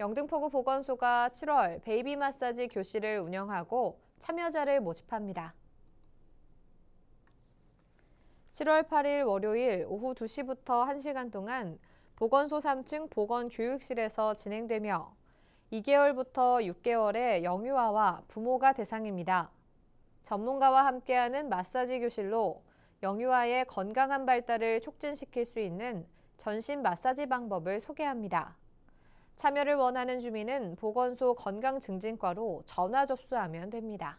영등포구 보건소가 7월 베이비 마사지 교실을 운영하고 참여자를 모집합니다. 7월 8일 월요일 오후 2시부터 1시간 동안 보건소 3층 보건교육실에서 진행되며 2개월부터 6개월의 영유아와 부모가 대상입니다. 전문가와 함께하는 마사지 교실로 영유아의 건강한 발달을 촉진시킬 수 있는 전신 마사지 방법을 소개합니다. 참여를 원하는 주민은 보건소 건강증진과로 전화 접수하면 됩니다.